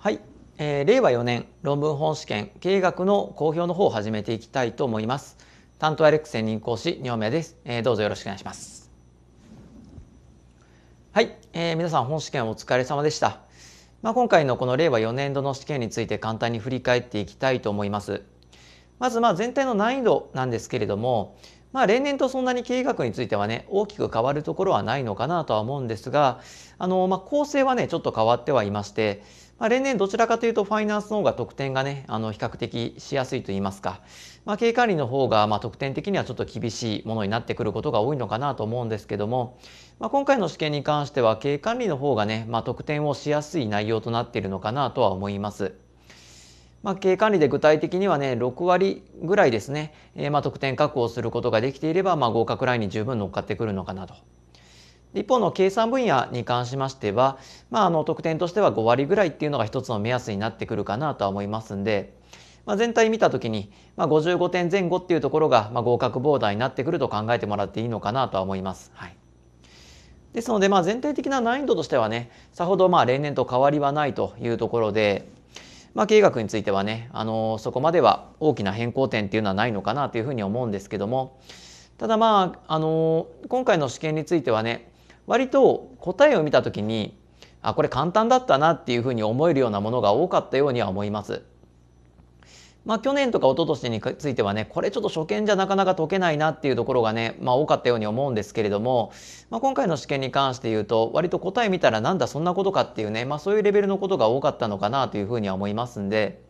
はい、えー、令和4年論文本試験経営学の公表の方を始めていきたいと思います担当アレックス専任講師2名です、えー、どうぞよろしくお願いしますはい、えー、皆さん本試験お疲れ様でしたまあ、今回のこの令和4年度の試験について簡単に振り返っていきたいと思いますまずまあ全体の難易度なんですけれどもまあ、例年とそんなに経営学についてはね大きく変わるところはないのかなとは思うんですがあの、まあ、構成はねちょっと変わってはいましてまあ、例年どちらかというとファイナンスの方が得点がね、あの比較的しやすいと言いますか、まあ、経営管理の方がまあ得点的にはちょっと厳しいものになってくることが多いのかなと思うんですけども、まあ、今回の試験に関しては経営管理の方がね、まあ、得点をしやすい内容となっているのかなとは思います。まあ、経営管理で具体的にはね、6割ぐらいですね、えー、まあ得点確保することができていれば、まあ、合格ラインに十分乗っかってくるのかなと一方の計算分野に関しましては、まあ、あの得点としては5割ぐらいっていうのが一つの目安になってくるかなとは思いますんで、まあ、全体見た時に、まあ、55点前後っていうところが、まあ、合格ボーダーになってくると考えてもらっていいのかなとは思います。はいですので、まあ、全体的な難易度としてはね、さほどまあ例年と変わりはないというところで、まあ、経営学についてはね、あのそこまでは大きな変更点っていうのはないのかなというふうに思うんですけども、ただまあ、あの今回の試験についてはね、割と答えを見た時にあこれ簡単だったなっていうふうに思えるようなものが多かったようには思います。まあ、去年とか一昨年についてはね、これちょっと初見じゃなかなか解けないなっていうところがね、まあ、多かったように思うんですけれども、まあ、今回の試験に関して言うと、割と答え見たらなんだそんなことかっていうね、まあ、そういうレベルのことが多かったのかなというふうには思いますんで、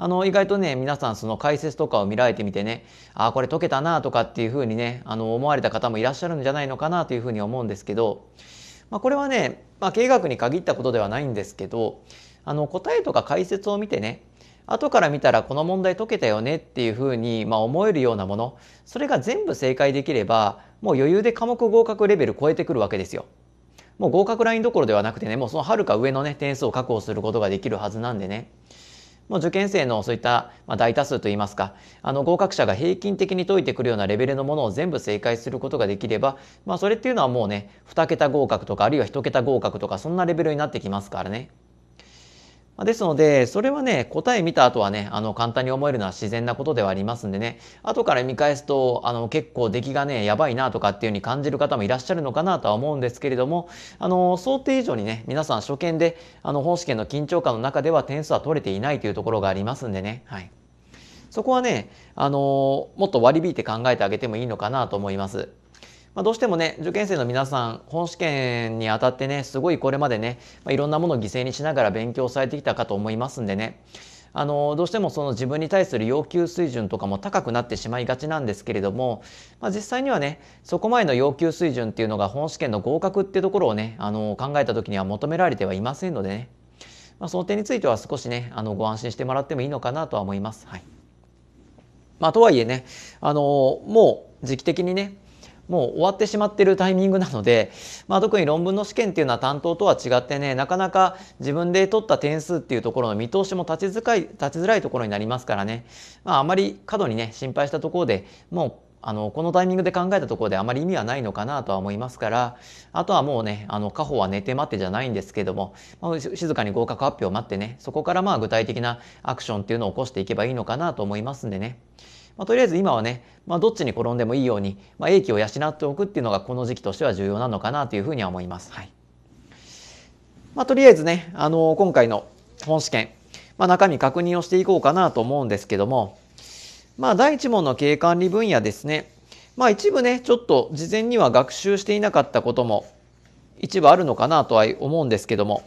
あの、意外とね、皆さんその解説とかを見られてみてね、ああ、これ解けたなとかっていうふうにね、あの、思われた方もいらっしゃるんじゃないのかなというふうに思うんですけど、まあ、これはね、まあ、経営学に限ったことではないんですけど、あの、答えとか解説を見てね、後から見たらこの問題解けたよねっていうふうに、まあ、思えるようなものそれが全部正解できればもう余裕で科目合格レベル超えてくるわけですよ。もう合格ラインどころではなくてねもうそのはるか上のね点数を確保することができるはずなんでねもう受験生のそういった、まあ、大多数といいますか、あの合格者が平均的に解いてくるようなレベルのものを全部正解することができれば、まあそれっていうのはもうね、2桁合格とか、あるいは1桁合格とか、そんなレベルになってきますからね。ですので、それはね、答え見た後はね、あの、簡単に思えるのは自然なことではありますんでね、後から見返すと、あの、結構出来がね、やばいなとかっていう風に感じる方もいらっしゃるのかなとは思うんですけれども、あの、想定以上にね、皆さん初見で、あの、本試験の緊張感の中では点数は取れていないというところがありますんでね、はい。そこはね、あの、もっと割り引いて考えてあげてもいいのかなと思います。まあ、どうしてもね、受験生の皆さん、本試験にあたってね、すごいこれまでね、まあ、いろんなものを犠牲にしながら勉強されてきたかと思いますんでね、あのどうしてもその自分に対する要求水準とかも高くなってしまいがちなんですけれども、まあ、実際にはねそこまでの要求水準っていうのが本試験の合格っていうところをねあの考えた時には求められてはいませんのでね、まあ、その点については少しねあのご安心してもらってもいいのかなとは思います。はいまあ、とはいえねあのもう時期的にねもう終わってしまってるタイミングなので、まあ、特に論文の試験っていうのは担当とは違ってねなかなか自分で取った点数っていうところの見通しも立ちづかい立ちづらいところになりますからね、まあ、あまり過度にね心配したところでもうあのこのタイミングで考えたところであまり意味はないのかなとは思いますからあとはもうねあの家宝は寝て待ってじゃないんですけども、まあ、静かに合格発表を待ってねそこからまあ具体的なアクションっていうのを起こしていけばいいのかなと思いますんでね。まあ、とりあえず今はね、まあ、どっちに転んでもいいように、まあ、英気を養っておくっていうのがこの時期としては重要なのかなというふうには思います。はいまあ、とりあえずね、あのー、今回の本試験、まあ、中身確認をしていこうかなと思うんですけども、まあ、第1問の経営管理分野ですね、まあ、一部ねちょっと事前には学習していなかったことも一部あるのかなとは思うんですけども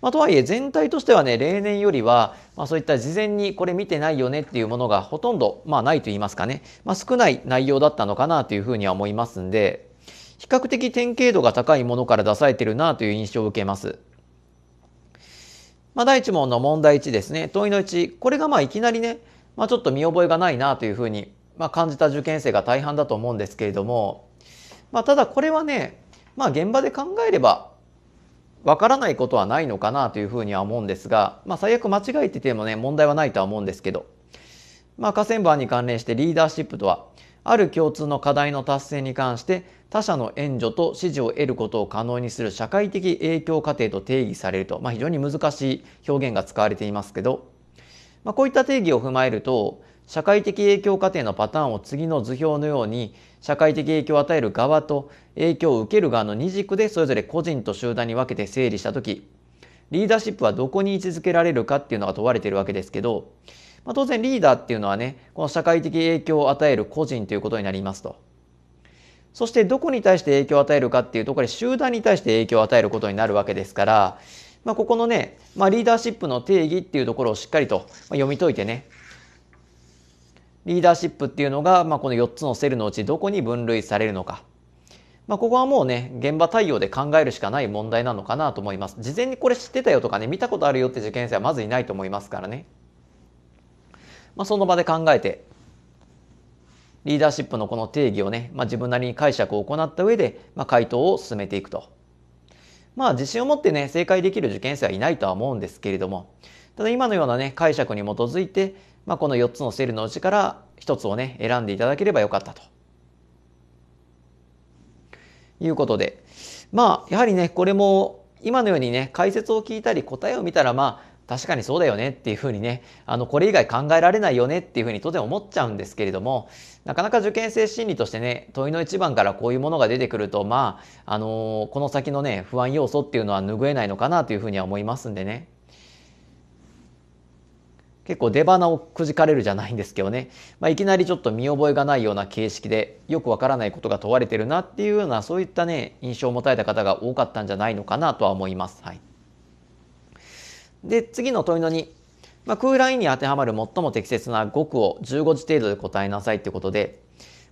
まあ、とはいえ全体としてはね例年よりは、まあ、そういった事前にこれ見てないよねっていうものがほとんど、まあ、ないと言いますかね、まあ、少ない内容だったのかなというふうには思いますんで比較的典型度が高いものから出されてるなという印象を受けます。まあ、第1問の問題1ですね問いの1これがまあいきなりね、まあ、ちょっと見覚えがないなというふうに、まあ、感じた受験生が大半だと思うんですけれども、まあ、ただこれはね、まあ、現場で考えればわからないことはないのかなというふうには思うんですが、まあ、最悪間違えててもね問題はないとは思うんですけど、まあ、河川番に関連してリーダーシップとはある共通の課題の達成に関して他者の援助と支持を得ることを可能にする社会的影響過程と定義されると、まあ、非常に難しい表現が使われていますけど、まあ、こういった定義を踏まえると社会的影響過程のパターンを次の図表のように社会的影響を与える側と影響を受ける側の二軸でそれぞれ個人と集団に分けて整理した時リーダーシップはどこに位置づけられるかっていうのが問われてるわけですけど、まあ、当然リーダーっていうのはねこの社会的影響を与える個人ということになりますと。そしてどこに対して影響を与えるかっていうとこれ集団に対して影響を与えることになるわけですから、まあ、ここのね、まあ、リーダーシップの定義っていうところをしっかりと読み解いてねリーダーシップっていうのが、まあ、この4つのセルのうちどこに分類されるのか。まあ、ここはもうね、現場対応で考えるしかない問題なのかなと思います。事前にこれ知ってたよとかね、見たことあるよって受験生はまずいないと思いますからね。まあ、その場で考えて、リーダーシップのこの定義をね、まあ、自分なりに解釈を行った上で、まあ、回答を進めていくと。まあ自信を持ってね、正解できる受験生はいないとは思うんですけれども、ただ今のようなね、解釈に基づいて、まあ、この4つのセルのうちから1つをね、選んでいただければよかったと。いうことで。まあ、やはりね、これも今のようにね、解説を聞いたり答えを見たら、まあ、確かにそうだよねっていうふうにね、あの、これ以外考えられないよねっていうふうに当然思っちゃうんですけれども、なかなか受験生心理としてね、問いの一番からこういうものが出てくると、まあ、あのー、この先のね、不安要素っていうのは拭えないのかなというふうには思いますんでね。結構出花をくじかれるじゃないんですけどね、まあ、いきなりちょっと見覚えがないような形式でよくわからないことが問われてるなっていうようなそういったね印象を持たれた方が多かったんじゃないのかなとは思います。はい、で次の問いの2、まあ、空欄に当てはまる最も適切な語句を15字程度で答えなさいってことで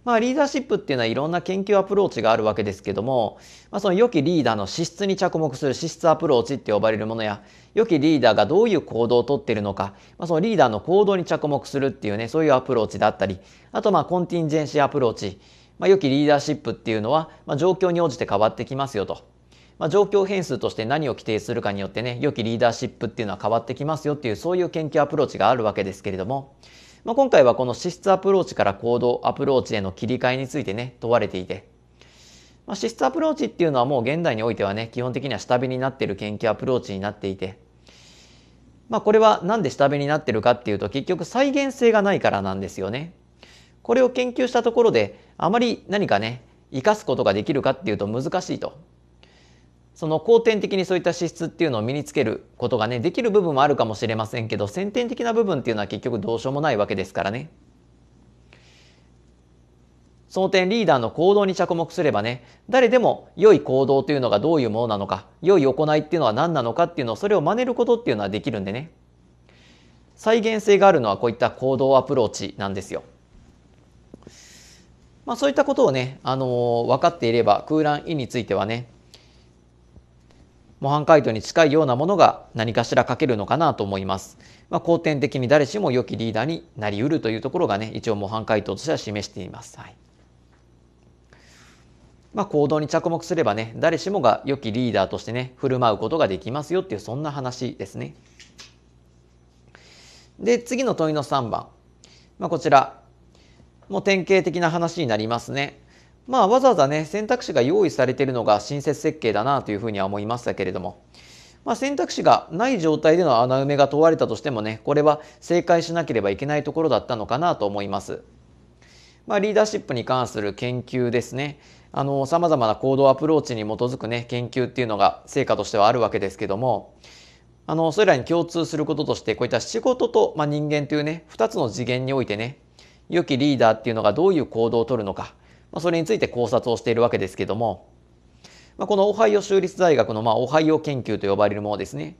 まあ、リーダーシップっていうのはいろんな研究アプローチがあるわけですけども、まあ、その良きリーダーの資質に着目する資質アプローチって呼ばれるものや良きリーダーがどういう行動をとっているのか、まあ、そのリーダーの行動に着目するっていうねそういうアプローチだったりあとまあコンティンジェンシーアプローチ、まあ、良きリーダーシップっていうのは、まあ、状況に応じて変わってきますよと。まあ、状況変数として何を規定するかによってね良きリーダーシップっていうのは変わってきますよっていうそういう研究アプローチがあるわけですけれどもまあ、今回はこの資質アプローチから行動アプローチへの切り替えについてね、問われていて、まあ、資質アプローチっていうのはもう現代においてはね、基本的には下火になっている研究アプローチになっていて、まあ、これは何で下火になってるかっていうと結局再現性がないからなんですよね。これを研究したところであまり何かね、生かすことができるかっていうと難しいと。その後天的にそういった資質っていうのを身につけることがねできる部分もあるかもしれませんけど先天的な部分っていうのは結局どうしようもないわけですからね。その点リーダーの行動に着目すればね、誰でも良い行動というのがどういうものなのか、良い行いっていうのは何なのかっていうのをそれを真似ることっていうのはできるんでね。再現性があるのはこういった行動アプローチなんですよ。まあそういったことをね、あのー、分かっていれば空欄意についてはね、模範解答に近いようなものが何かしら書けるのかなと思います。まあ、後天的に誰しも良きリーダーになりうるというところがね、一応模範解答としては示しています。はい。まあ、行動に着目すればね、誰しもが良きリーダーとしてね、振る舞うことができますよっていう、そんな話ですね。で、次の問いの3番。まあ、こちら、もう典型的な話になりますね。まあわざわざね選択肢が用意されているのが新設設計だなというふうには思いましたけれども、まあ、選択肢がない状態での穴埋めが問われたとしてもねこれは正解しなければいけないところだったのかなと思います。まあ、リーダーシップに関する研究ですね。あの、様々な行動アプローチに基づくね、研究っていうのが成果としてはあるわけですけども、あの、それらに共通することとして、こういった仕事と、まあ、人間というね、2つの次元においてね、良きリーダーっていうのがどういう行動をとるのか、まあ、それについて考察をしているわけですけども、まあ、このオハイオ州立大学のまあオハイオ研究と呼ばれるものですね、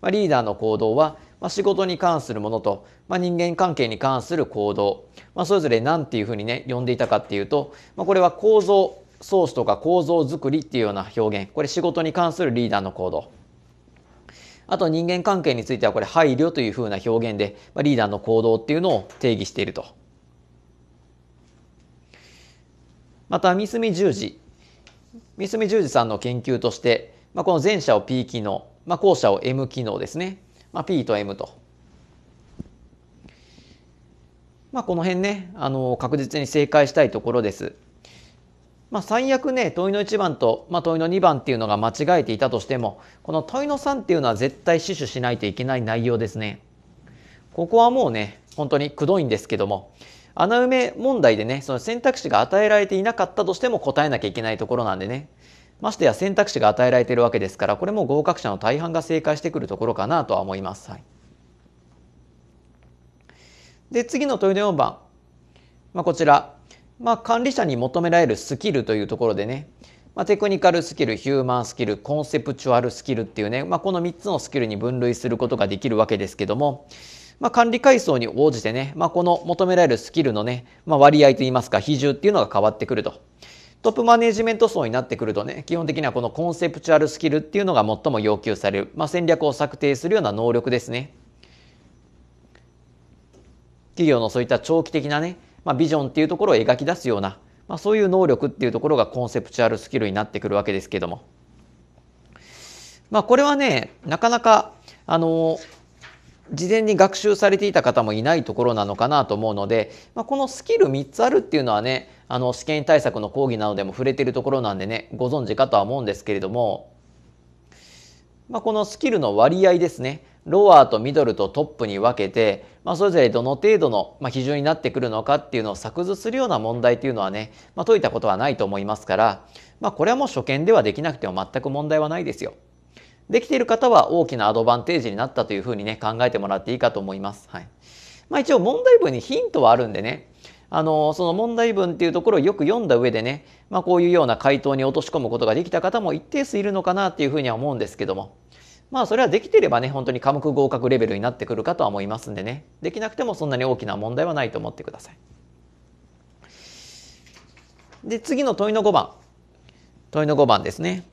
まあ、リーダーの行動は、まあ、仕事に関するものと、まあ、人間関係に関する行動、まあ、それぞれ何ていうふうにね呼んでいたかっていうと、まあ、これは構造創始とか構造づくりっていうような表現これ仕事に関するリーダーの行動あと人間関係についてはこれ配慮というふうな表現で、まあ、リーダーの行動っていうのを定義していると。また三隅十字三隅十字さんの研究として、まあ、この前者を P 機能、まあ、後者を M 機能ですね、まあ、P と M と、まあ、この辺ねあの確実に正解したいところです。まあ、最悪ね問いの1番と、まあ、問いの2番っていうのが間違えていたとしてもこの問いの3っていうのは絶対死守しないといけない内容ですね。ここはもうね本当にくどいんですけども穴埋め問題でね、その選択肢が与えられていなかったとしても答えなきゃいけないところなんでね。ましてや選択肢が与えられているわけですから、これも合格者の大半が正解してくるところかなとは思います。はい、で、次の問いの4番。まあ、こちら。まあ、管理者に求められるスキルというところでね、まあ、テクニカルスキル、ヒューマンスキル、コンセプチュアルスキルっていうね、まあ、この3つのスキルに分類することができるわけですけども、まあ、管理階層に応じてね、まあ、この求められるスキルのね、まあ、割合といいますか、比重っていうのが変わってくると。トップマネジメント層になってくるとね、基本的にはこのコンセプチュアルスキルっていうのが最も要求される、まあ、戦略を策定するような能力ですね。企業のそういった長期的なね、まあ、ビジョンっていうところを描き出すような、まあ、そういう能力っていうところがコンセプチュアルスキルになってくるわけですけども。まあ、これはね、なかなか、あのー事前に学習されていた方もいないところなのかなと思うので、まあ、このスキル3つあるっていうのはねあの試験対策の講義などでも触れてるところなんでねご存知かとは思うんですけれども、まあ、このスキルの割合ですねロアとミドルとトップに分けて、まあ、それぞれどの程度の基準になってくるのかっていうのを作図するような問題っていうのはね、まあ、解いたことはないと思いますから、まあ、これはもう初見ではできなくても全く問題はないですよ。できている方は大きなアドバンテージになったというふうにね、考えてもらっていいかと思います。はい。まあ一応問題文にヒントはあるんでね、あの、その問題文っていうところをよく読んだ上でね、まあこういうような回答に落とし込むことができた方も一定数いるのかなっていうふうには思うんですけども、まあそれはできてればね、本当に科目合格レベルになってくるかとは思いますんでね、できなくてもそんなに大きな問題はないと思ってください。で、次の問いの5番。問いの5番ですね。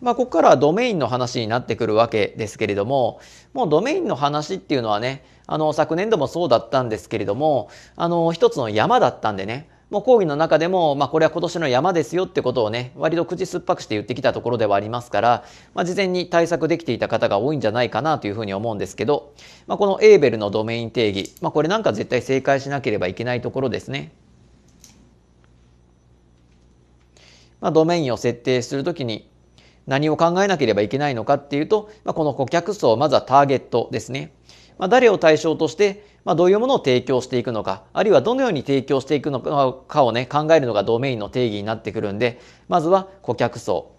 まあ、ここからはドメインの話になってくるわけですけれども、もうドメインの話っていうのはね、あの、昨年度もそうだったんですけれども、あの、一つの山だったんでね、もう講義の中でも、まあ、これは今年の山ですよってことをね、割と口酸っぱくして言ってきたところではありますから、まあ、事前に対策できていた方が多いんじゃないかなというふうに思うんですけど、まあ、このエーベルのドメイン定義、まあ、これなんか絶対正解しなければいけないところですね。まあ、ドメインを設定するときに、何を考えなければいけないのかっていうと、まあ、この顧客層、まずはターゲットですね。まあ、誰を対象として、まあ、どういうものを提供していくのか、あるいはどのように提供していくのかをね、考えるのがドメインの定義になってくるんで、まずは顧客層。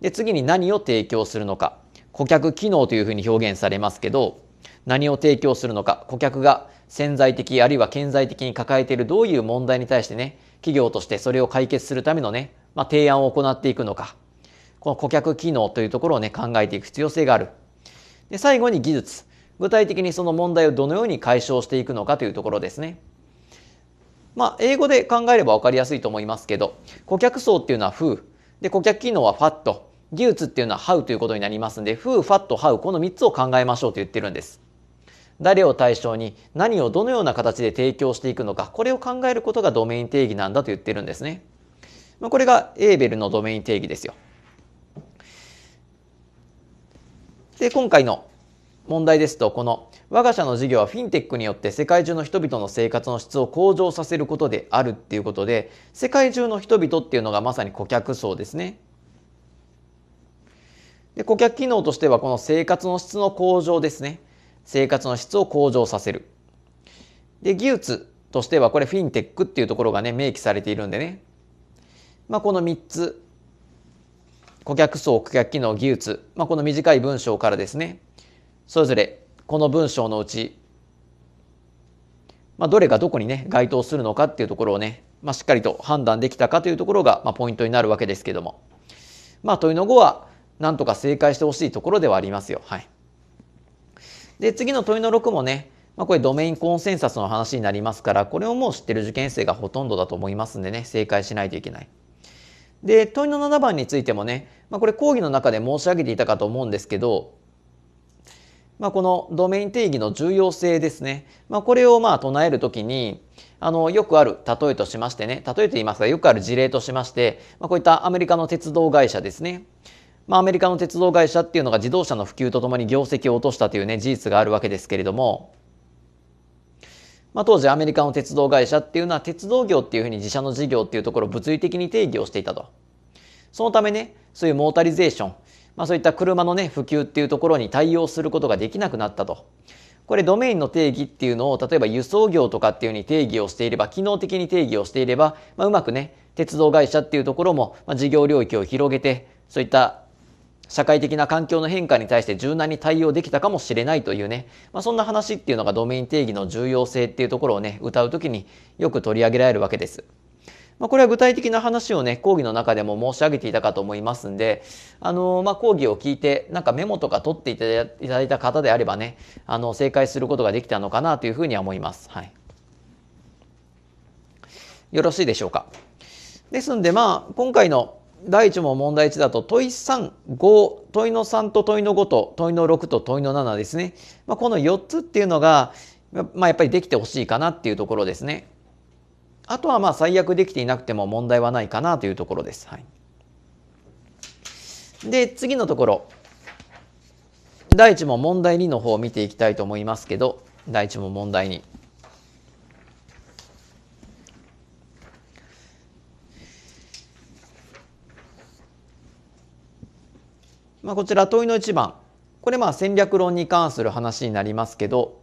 で、次に何を提供するのか。顧客機能というふうに表現されますけど、何を提供するのか、顧客が潜在的あるいは顕在的に抱えているどういう問題に対してね、企業としてそれを解決するためのね、まあ、提案を行っていくのか。この顧客機能というところをね、考えていく必要性がある。で、最後に技術。具体的にその問題をどのように解消していくのかというところですね。まあ、英語で考えれば分かりやすいと思いますけど、顧客層っていうのは Who、で、顧客機能は Fat、技術っていうのは How ということになりますんで、Who、Fat、How、この3つを考えましょうと言ってるんです。誰を対象に何をどのような形で提供していくのか、これを考えることがドメイン定義なんだと言ってるんですね。これがエーベルのドメイン定義ですよ。で、今回の問題ですと、この我が社の事業はフィンテックによって世界中の人々の生活の質を向上させることであるっていうことで、世界中の人々っていうのがまさに顧客層ですね。で、顧客機能としてはこの生活の質の向上ですね。生活の質を向上させる。で、技術としてはこれフィンテックっていうところがね、明記されているんでね。まあ、この3つ顧客層、顧客機能、技術、まあ、この短い文章からですね、それぞれこの文章のうち、まあ、どれがどこにね、該当するのかっていうところをね、まあ、しっかりと判断できたかというところが、まあ、ポイントになるわけですけども。まあ、問いの5は、なんとか正解してほしいところではありますよ。はい。で、次の問いの6もね、まあ、これドメインコンセンサスの話になりますから、これをもう知ってる受験生がほとんどだと思いますんでね、正解しないといけない。で、問いの7番についてもね、まあ、これ講義の中で申し上げていたかと思うんですけど、まあ、このドメイン定義の重要性ですね、まあ、これをまあ唱える時にあのよくある例えとしましてね例えと言いますがよくある事例としまして、まあ、こういったアメリカの鉄道会社ですね、まあ、アメリカの鉄道会社っていうのが自動車の普及とともに業績を落としたというね事実があるわけですけれどもまあ、当時アメリカの鉄道会社っていうのは鉄道業っていうふうに自社の事業っていうところを物理的に定義をしていたと。そのためね、そういうモータリゼーション、まあ、そういった車のね、普及っていうところに対応することができなくなったと。これドメインの定義っていうのを例えば輸送業とかっていうふうに定義をしていれば、機能的に定義をしていれば、まあ、うまくね、鉄道会社っていうところも、まあ、事業領域を広げて、そういった社会的な環境の変化に対して柔軟に対応できたかもしれないというね、まあ、そんな話っていうのがドメイン定義の重要性っていうところをね、歌う時によく取り上げられるわけです。まあ、これは具体的な話をね、講義の中でも申し上げていたかと思いますんで、あのー、まあ、講義を聞いて、なんかメモとか取っていただいた方であればね、あの、正解することができたのかなというふうには思います。はい。よろしいでしょうか。ですんで、まあ、今回の第1問問題1だと問い3、5、問いの3と問いの5と問いの6と問いの7ですね。まあ、この4つっていうのが、まあ、やっぱりできてほしいかなっていうところですね。あとはまあ最悪できていなくても問題はないかなというところです。はい、で、次のところ。第1問問題2の方を見ていきたいと思いますけど、第1問問題2。まあ、こちら問いの1番これまあ戦略論に関する話になりますけど、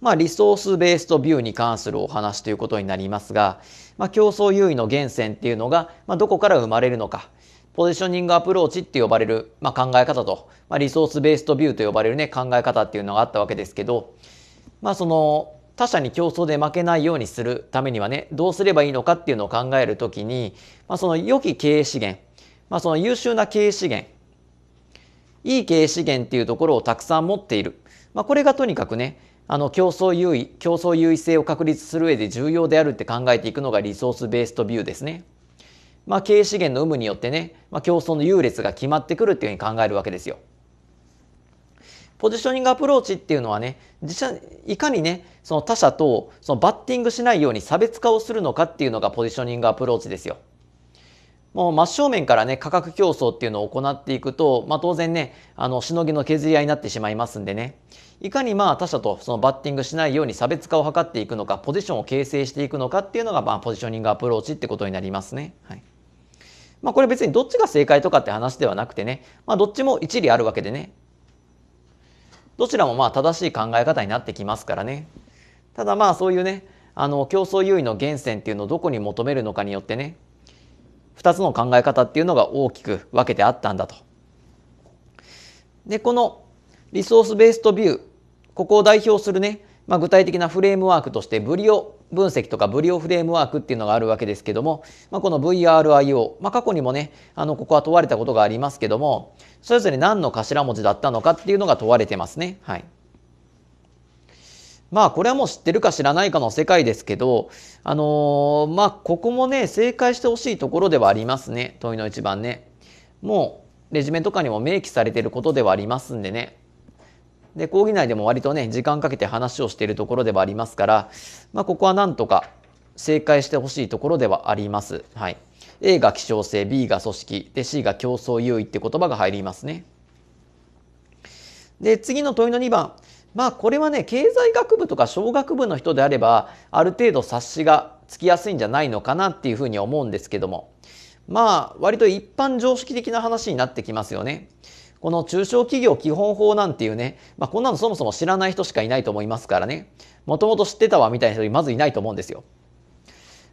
まあ、リソースベースとビューに関するお話ということになりますが、まあ、競争優位の源泉っていうのが、まあ、どこから生まれるのかポジショニングアプローチって呼ばれる、まあ、考え方と、まあ、リソースベースとビューと呼ばれる、ね、考え方っていうのがあったわけですけど、まあ、その他者に競争で負けないようにするためにはねどうすればいいのかっていうのを考えるときに、まあ、その良き経営資源まあ、その優秀な経営資源、いい経営資源っていうところをたくさん持っている。まあ、これがとにかくね、あの競争優位、競争優位性を確立する上で重要であるって考えていくのがリソースベーストビューですね。まあ、経営資源の有無によってね、まあ、競争の優劣が決まってくるっていうふうに考えるわけですよ。ポジショニングアプローチっていうのはね自社いかにねその他者とそのバッティングしないように差別化をするのかっていうのがポジショニングアプローチですよ。もう真正面からね、価格競争っていうのを行っていくと、まあ当然ね、あの、しのぎの削り合いになってしまいますんでね、いかにまあ他者とそのバッティングしないように差別化を図っていくのか、ポジションを形成していくのかっていうのが、まあポジショニングアプローチってことになりますね。はい。まあこれ別にどっちが正解とかって話ではなくてね、まあどっちも一理あるわけでね、どちらもまあ正しい考え方になってきますからね。ただまあそういうね、あの競争優位の源泉っていうのをどこに求めるのかによってね、2つの考え方っていうのが大きく分けてあったんだと。でこのリソースベーストビューここを代表するね、まあ、具体的なフレームワークとしてブリオ分析とかブリオフレームワークっていうのがあるわけですけども、まあ、この VRIO、まあ、過去にもねあのここは問われたことがありますけどもそれぞれ何の頭文字だったのかっていうのが問われてますね。はいまあこれはもう知ってるか知らないかの世界ですけど、あのー、まあここもね、正解してほしいところではありますね。問いの一番ね。もう、レジュメとかにも明記されてることではありますんでね。で、講義内でも割とね、時間かけて話をしているところではありますから、まあここはなんとか正解してほしいところではあります。はい。A が希少性、B が組織、で C が競争優位って言葉が入りますね。で、次の問いの2番。まあこれはね経済学部とか小学部の人であればある程度察しがつきやすいんじゃないのかなっていうふうに思うんですけどもまあ割と一般常識的な話になってきますよね。この中小企業基本法なんていうね、まあ、こんなのそもそも知らない人しかいないと思いますからねもともと知ってたわみたいな人まずいないと思うんですよ。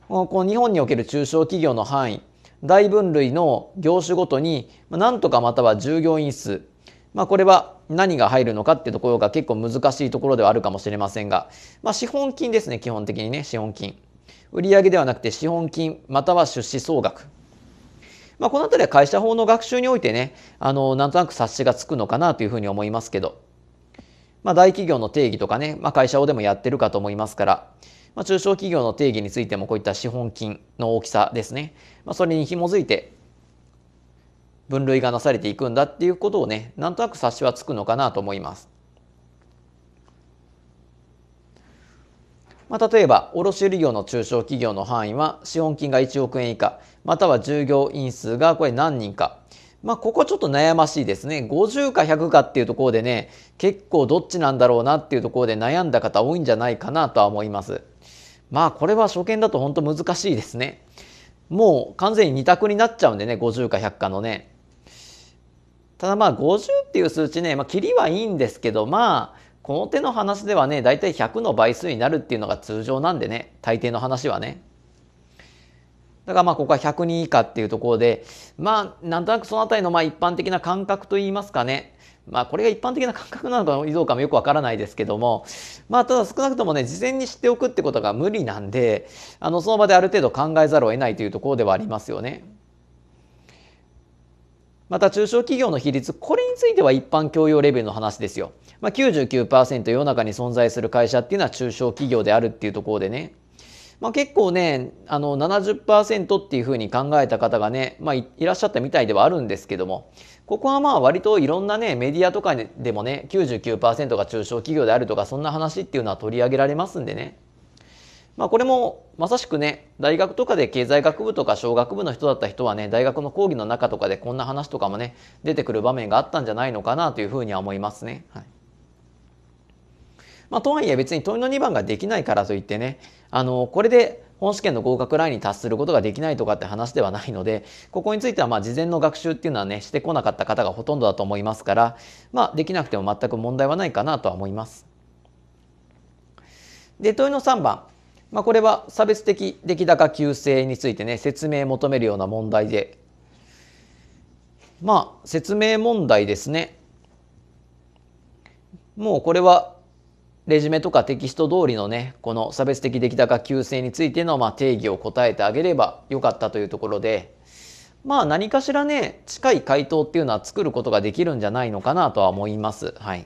この日本における中小企業の範囲大分類の業種ごとに、なんとかまたは従業員数、まあ、これは何が入るのかってところが結構難しいところではあるかもしれませんが、まあ、資本金ですね基本的にね資本金売上ではなくて資本金または出資総額まあ、この辺りは会社法の学習においてねあのなんとなく察しがつくのかなというふうに思いますけど、まあ、大企業の定義とかね、まあ、会社法でもやってるかと思いますから、まあ、中小企業の定義についてもこういった資本金の大きさですね、まあ、それに紐づいて分類がなされていくんだっていうことをねなんとなく察しはつくのかなと思います。まあ、例えば卸売業の中小企業の範囲は資本金が1億円以下または従業員数がこれ何人か。まあ、ここちょっと悩ましいですね。50か100かっていうところでね、結構どっちなんだろうなっていうところで悩んだ方多いんじゃないかなとは思います。まあ、これは初見だと本当難しいですね。もう完全に2択になっちゃうんでね、50か100かのね。ただまあ50っていう数値ね、まあ、切りはいいんですけど、まあ、この手の話ではね、だいたい100の倍数になるっていうのが通常なんでね、大抵の話はね。だからまあここは100人以下っていうところで、まあなんとなくそのあたりのまあ一般的な感覚といいますかね、まあこれが一般的な感覚なのかどうかもよくわからないですけども、まあただ少なくともね、事前に知っておくってことが無理なんで、あのその場である程度考えざるを得ないというところではありますよね。また中小企業の比率、これについては一般教養レベルの話ですよ。まあ99、世の中に存在する会社っていうのは中小企業であるっていうところでね。まあ結構ね、あの70%っていうふうに考えた方がね、まあいらっしゃったみたいではあるんですけども、ここはまあ割といろんなね、メディアとかでもね、99%が中小企業であるとか、そんな話っていうのは取り上げられますんでね。まあ、これもまさしくね大学とかで経済学部とか小学部の人だった人はね大学の講義の中とかでこんな話とかもね出てくる場面があったんじゃないのかなというふうには思いますね。はいまあ、とはいえ別に問いの2番ができないからといってねあのこれで本試験の合格ラインに達することができないとかって話ではないので、ここについてはまあ事前の学習っていうのはね、してこなかった方がほとんどだと思いますから、まあできなくても全く問題はないかなとは思います。で、問いの3番。まあ、これは差別的出来高急性についてね説明求めるような問題でまあ説明問題ですねもうこれはレジュメとかテキスト通りのねこの差別的出来高急性についてのまあ定義を答えてあげればよかったというところでまあ何かしらね近い回答っていうのは作ることができるんじゃないのかなとは思います。はい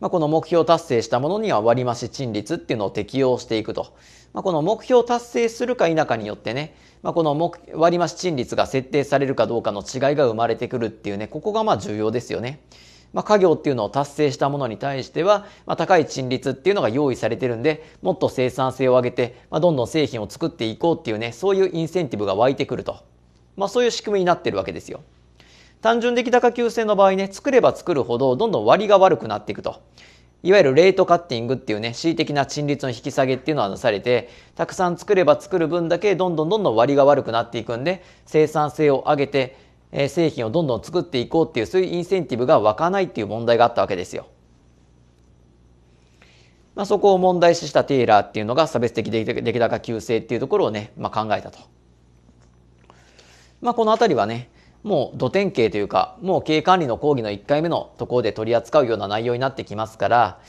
まあ、この目標達成したものには割増賃率っていうのを適用していくと。まあ、この目標達成するか否かによってね、まあ、この割増賃率が設定されるかどうかの違いが生まれてくるっていうね、ここがまあ重要ですよね。まあ、家業っていうのを達成したものに対しては、まあ、高い賃率っていうのが用意されてるんで、もっと生産性を上げて、まあ、どんどん製品を作っていこうっていうね、そういうインセンティブが湧いてくると。まあ、そういう仕組みになってるわけですよ。単純的高級性の場合ね、作れば作るほどどんどん割が悪くなっていくと。いわゆるレートカッティングっていうね、恣意的な陳率の引き下げっていうのはなされて、たくさん作れば作る分だけどんどんどんどん割が悪くなっていくんで、生産性を上げて、えー、製品をどんどん作っていこうっていう、そういうインセンティブが湧かないっていう問題があったわけですよ。まあ、そこを問題視したテイラーっていうのが差別的出来高急性っていうところをね、まあ、考えたと。まあ、この辺りはね、もう土典型というかもう経営管理の講義の1回目のところで取り扱うような内容になってきますから、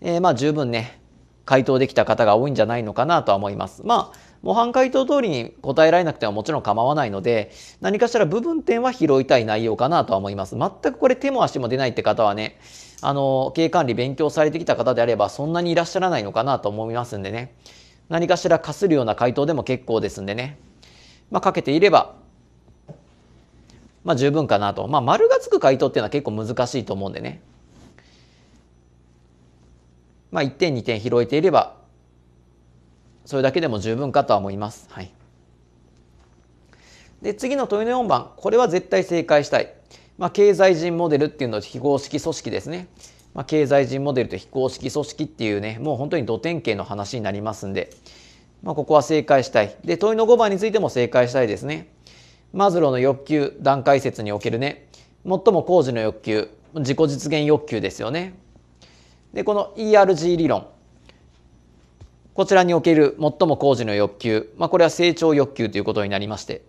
えー、まあ十分ね回答できた方が多いんじゃないのかなとは思います。まあ模範回答通りに答えられなくてももちろん構わないので何かしら部分点は拾いたい内容かなとは思います。全くこれ手も足も出ないって方はねあの経営管理勉強されてきた方であればそんなにいらっしゃらないのかなと思いますんでね何かしらかするような回答でも結構ですんでね、まあ、かけていればまあ十分かなと。まあ丸がつく回答っていうのは結構難しいと思うんでね。まあ1点2点拾えていれば、それだけでも十分かとは思います。はい。で、次の問いの4番。これは絶対正解したい。まあ経済人モデルっていうのは非公式組織ですね。まあ経済人モデルと非公式組織っていうね、もう本当に土典型の話になりますんで、まあここは正解したい。で、問いの5番についても正解したいですね。マズローの欲求段階説におけるね最も工事の欲求自己実現欲求ですよねでこの ERG 理論こちらにおける最も工事の欲求、まあ、これは成長欲求ということになりまして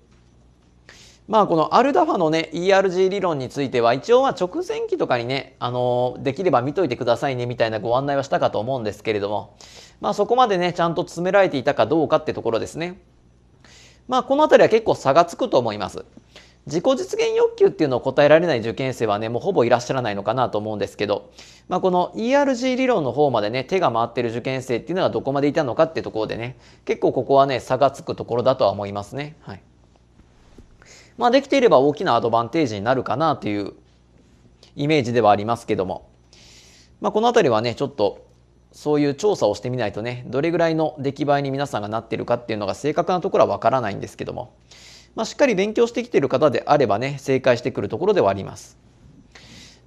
まあこのアルダファのね ERG 理論については一応は直前期とかにねあのできれば見といてくださいねみたいなご案内はしたかと思うんですけれどもまあそこまでねちゃんと詰められていたかどうかってところですね。まあ、この辺りは結構差がつくと思います。自己実現欲求っていうのを答えられない受験生はね、もうほぼいらっしゃらないのかなと思うんですけど、まあ、この ERG 理論の方までね、手が回ってる受験生っていうのがどこまでいたのかってところでね、結構ここはね、差がつくところだとは思いますね。はい。まあ、できていれば大きなアドバンテージになるかなというイメージではありますけども、まあ、この辺りはね、ちょっとそういう調査をしてみないとねどれぐらいの出来栄えに皆さんがなってるかっていうのが正確なところはわからないんですけども、まあ、しっかり勉強してきている方であればね正解してくるところではあります。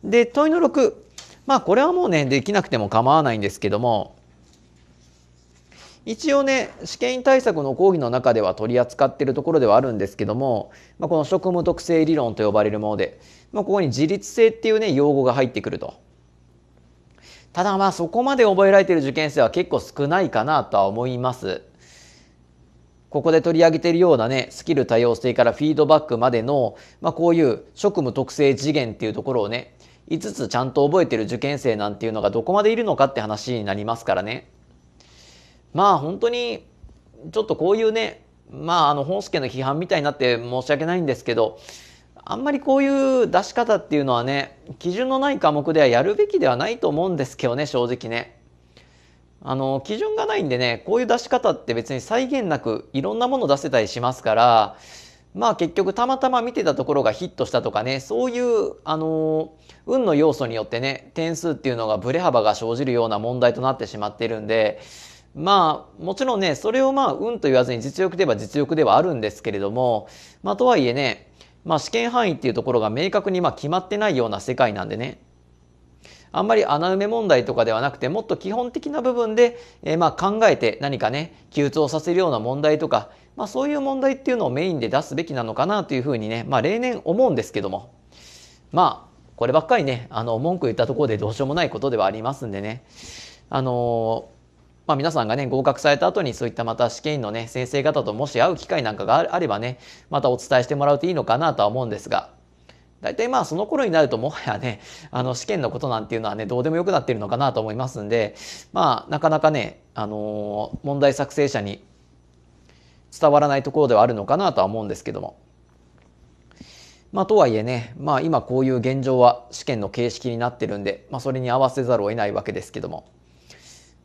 で問いの6まあこれはもうねできなくても構わないんですけども一応ね試験対策の講義の中では取り扱っているところではあるんですけども、まあ、この職務特性理論と呼ばれるもので、まあ、ここに自律性っていうね用語が入ってくると。ただまあそこまで覚えられている受験生は結構少ないかなとは思います。ここで取り上げているようなね、スキル多様性からフィードバックまでの、まあこういう職務特性次元っていうところをね、5つちゃんと覚えてる受験生なんていうのがどこまでいるのかって話になりますからね。まあ本当に、ちょっとこういうね、まああの本助の批判みたいになって申し訳ないんですけど、あんまりこういう出し方っていうのはね、基準のない科目ではやるべきではないと思うんですけどね、正直ね。あの、基準がないんでね、こういう出し方って別に際限なくいろんなもの出せたりしますから、まあ結局たまたま見てたところがヒットしたとかね、そういう、あの、運の要素によってね、点数っていうのがブレ幅が生じるような問題となってしまってるんで、まあ、もちろんね、それをまあ、運と言わずに実力では実力ではあるんですけれども、まあとはいえね、まあ、試験範囲っていうところが明確にま決まってないような世界なんでねあんまり穴埋め問題とかではなくてもっと基本的な部分で、えー、ま考えて何かね窮述をさせるような問題とか、まあ、そういう問題っていうのをメインで出すべきなのかなというふうにね、まあ、例年思うんですけどもまあこればっかりねあの文句言ったところでどうしようもないことではありますんでねあのまあ、皆さんがね合格された後にそういったまた試験員のね先生方ともし会う機会なんかがあればねまたお伝えしてもらうといいのかなとは思うんですが大体まあその頃になるともはやねあの試験のことなんていうのはねどうでもよくなってるのかなと思いますんでまあなかなかねあの問題作成者に伝わらないところではあるのかなとは思うんですけども。まあ、とはいえね、まあ、今こういう現状は試験の形式になってるんで、まあ、それに合わせざるを得ないわけですけども。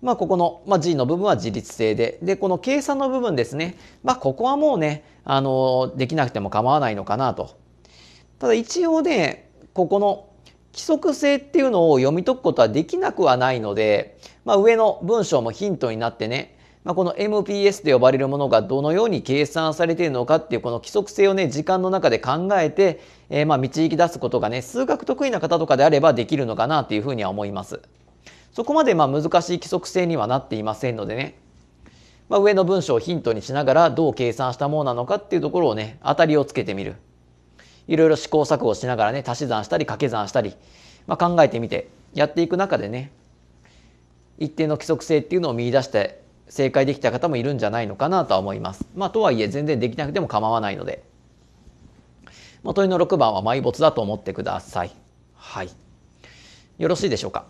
まあ、ここの、まあ、G の部分は自立性で、で、この計算の部分ですね。まあ、ここはもうね、あの、できなくても構わないのかなと。ただ一応ね、ここの規則性っていうのを読み解くことはできなくはないので、まあ、上の文章もヒントになってね、まあ、この MPS と呼ばれるものがどのように計算されているのかっていうこの規則性をね時間の中で考えて、えー、まあ導き出すことがね数学得意な方とかであればできるのかなっていうふうには思います。そこまでまあ難しい規則性にはなっていませんのでね、まあ、上の文章をヒントにしながらどう計算したものなのかっていうところをね当たりをつけてみるいろいろ試行錯誤しながらね足し算したり掛け算したり、まあ、考えてみてやっていく中でね一定の規則性っていうのを見出して正解できた方もいるんじゃないのかなとは思います。まあ、とはいえ全然できなくても構わないので。まあ、問いの6番は埋没だと思ってください。はい。よろしいでしょうか。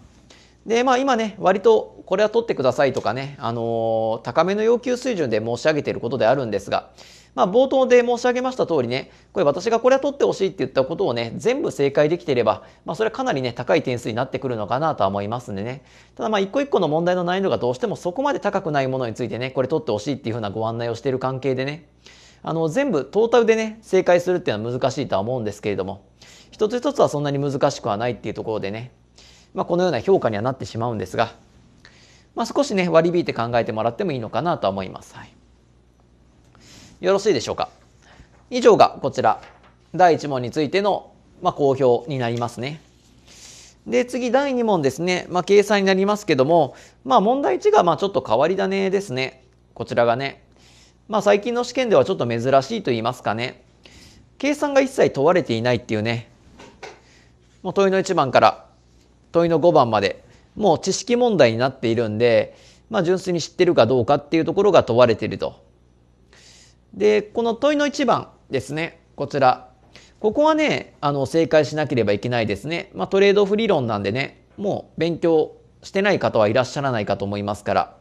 で、まあ今ね、割とこれは取ってくださいとかね、あのー、高めの要求水準で申し上げていることであるんですが、まあ冒頭で申し上げました通りね、これ私がこれは取ってほしいって言ったことをね、全部正解できていれば、まあそれはかなりね、高い点数になってくるのかなとは思いますんでね。ただまあ一個一個の問題の難易度がどうしてもそこまで高くないものについてね、これ取ってほしいっていうふうなご案内をしている関係でね、あの全部トータルでね、正解するっていうのは難しいとは思うんですけれども、一つ一つはそんなに難しくはないっていうところでね、まあ、このような評価にはなってしまうんですが、まあ、少しね割り引いて考えてもらってもいいのかなとは思います、はい、よろしいでしょうか以上がこちら第1問についての、まあ、公表になりますねで次第2問ですね、まあ、掲載になりますけども、まあ、問題1がまあちょっと変わり種ですねこちらがね、まあ、最近の試験ではちょっと珍しいと言いますかね計算が一切問われていないっていうねもう問いの1番から問いの5番までもう知識問題になっているんで、まあ、純粋に知ってるかどうかっていうところが問われていると。でこの問いの1番ですねこちらここはねあの正解しなければいけないですね、まあ、トレードオフ理論なんでねもう勉強してない方はいらっしゃらないかと思いますから、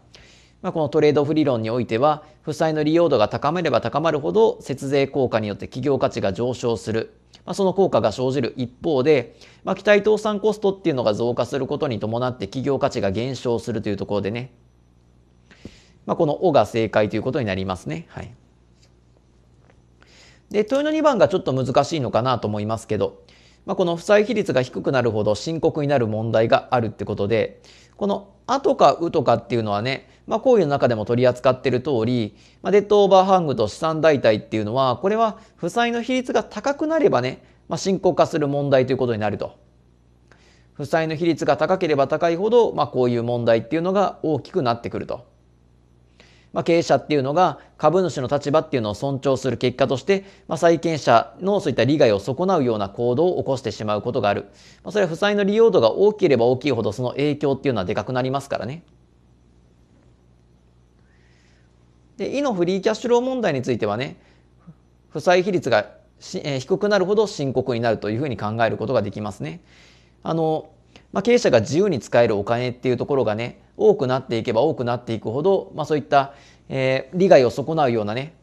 まあ、このトレードオフ理論においては負債の利用度が高まれば高まるほど節税効果によって企業価値が上昇するまあ、その効果が生じる一方で、まあ、期待倒産コストっていうのが増加することに伴って企業価値が減少するというところでね、まあ、この「お」が正解ということになりますね。はい、で問いの2番がちょっと難しいのかなと思いますけど、まあ、この負債比率が低くなるほど深刻になる問題があるってことでこの「あ」とか「う」とかっていうのはねまあ、講義の中でも取り扱っている通り、まあ、デッドオーバーハングと資産代替っていうのは、これは負債の比率が高くなればね、まあ、深刻化する問題ということになると。負債の比率が高ければ高いほど、まあ、こういう問題っていうのが大きくなってくると。まあ、経営者っていうのが株主の立場っていうのを尊重する結果として、まあ、債権者のそういった利害を損なうような行動を起こしてしまうことがある。まあ、それは負債の利用度が大きければ大きいほどその影響っていうのはでかくなりますからね。で、イのフリーキャッシュロー問題についてはね、負債比率が低くなるほど深刻になるというふうに考えることができますね。あの、まあ、経営者が自由に使えるお金っていうところがね、多くなっていけば多くなっていくほど、まあ、そういった、えー、利害を損なうようなね、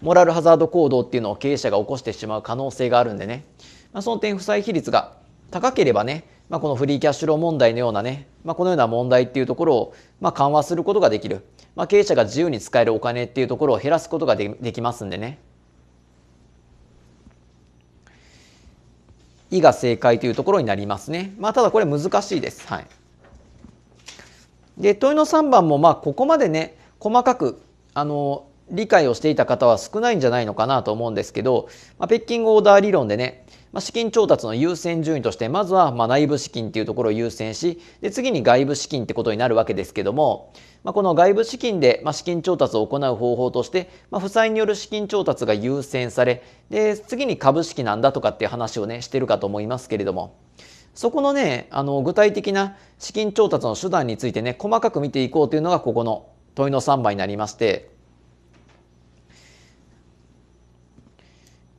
モラルハザード行動っていうのを経営者が起こしてしまう可能性があるんでね、まあ、その点負債比率が高ければね、まあ、このフリーキャッシュロー問題のようなね、まあ、このような問題っていうところを、まあ、緩和することができる。まあ、経営者が自由に使えるお金っていうところを減らすことがでできますんでね。いが正解というところになりますね。まあ、ただこれ難しいです。はい。で、問いの3番も、まあ、ここまでね、細かく、あの、理解をしていた方は少ないんじゃないのかなと思うんですけど、まあ、ペッキングオーダー理論でね、まあ、資金調達の優先順位として、まずはま内部資金っていうところを優先し、で、次に外部資金ってことになるわけですけども、まあ、この外部資金でま資金調達を行う方法として、まあ、負債による資金調達が優先され、で、次に株式なんだとかっていう話をね、してるかと思いますけれども、そこのね、あの、具体的な資金調達の手段についてね、細かく見ていこうというのが、ここの問いの3番になりまして、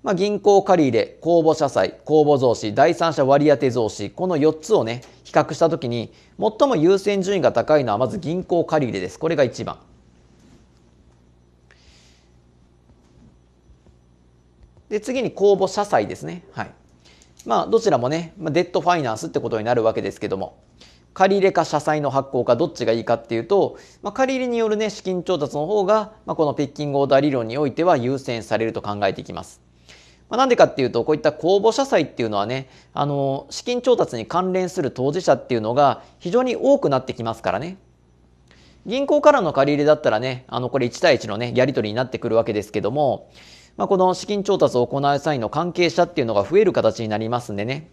まあ、銀行借り入、れ、公募社債、公募増資、第三者割当増資、この4つをね、比較したときに、最も優先順位が高いのはまず銀行借り入れです。これが1番。で、次に公募社債ですね。はい。まあ、どちらもね、まあ、デッドファイナンスってことになるわけですけども、借り入れか社債の発行かどっちがいいかっていうと、まあ、借入によるね、資金調達の方が、まあ、このピッキングオーダー理論においては優先されると考えていきます。まあ、なんでかっていうと、こういった公募社債っていうのはね、あの、資金調達に関連する当事者っていうのが非常に多くなってきますからね。銀行からの借り入れだったらね、あの、これ1対1のね、やり取りになってくるわけですけども、まあ、この資金調達を行う際の関係者っていうのが増える形になりますんでね。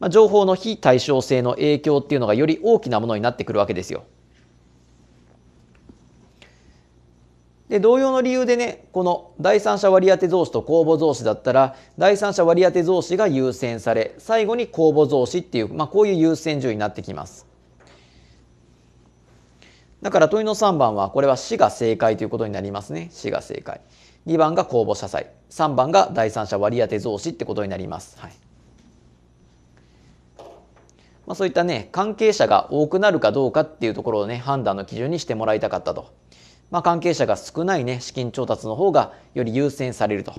まあ、情報の非対称性の影響っていうのがより大きなものになってくるわけですよ。で、同様の理由でね、この第三者割当増資と公募増資だったら、第三者割当増資が優先され、最後に公募増資っていう、まあ、こういう優先順位になってきます。だから問いの3番は、これは市が正解ということになりますね。市が正解。2番が公募社債。3番が第三者割当増資ってことになります。はい。まあ、そういったね、関係者が多くなるかどうかっていうところをね、判断の基準にしてもらいたかったと。まあ、関係者が少ないね、資金調達の方がより優先されると。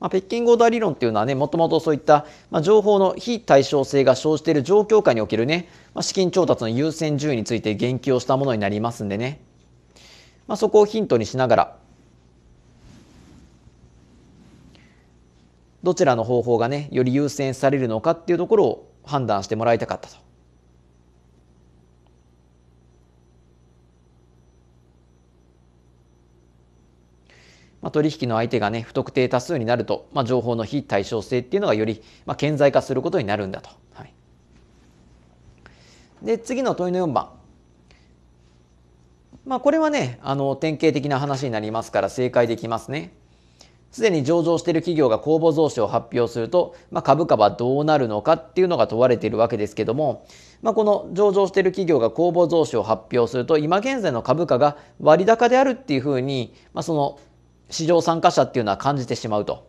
まあ、ペッキングオーダー理論っていうのはね、もともとそういった、まあ、情報の非対称性が生じている状況下におけるね、まあ、資金調達の優先順位について言及をしたものになりますんでね、まあ、そこをヒントにしながら、どちらの方法がね、より優先されるのかっていうところを判断してもらいたかったと。まあ、取引の相手がね、不特定多数になると、まあ、情報の非対称性っていうのがより、まあ、顕在化することになるんだと。はい、で、次の問いの4番。まあ、これはね、あの、典型的な話になりますから正解できますね。すでに上場している企業が公募増資を発表すると、まあ、株価はどうなるのかっていうのが問われているわけですけども、まあ、この上場している企業が公募増資を発表すると今現在の株価が割高であるっていうふうに、まあ、その市場参加者っていうのは感じてしまうと。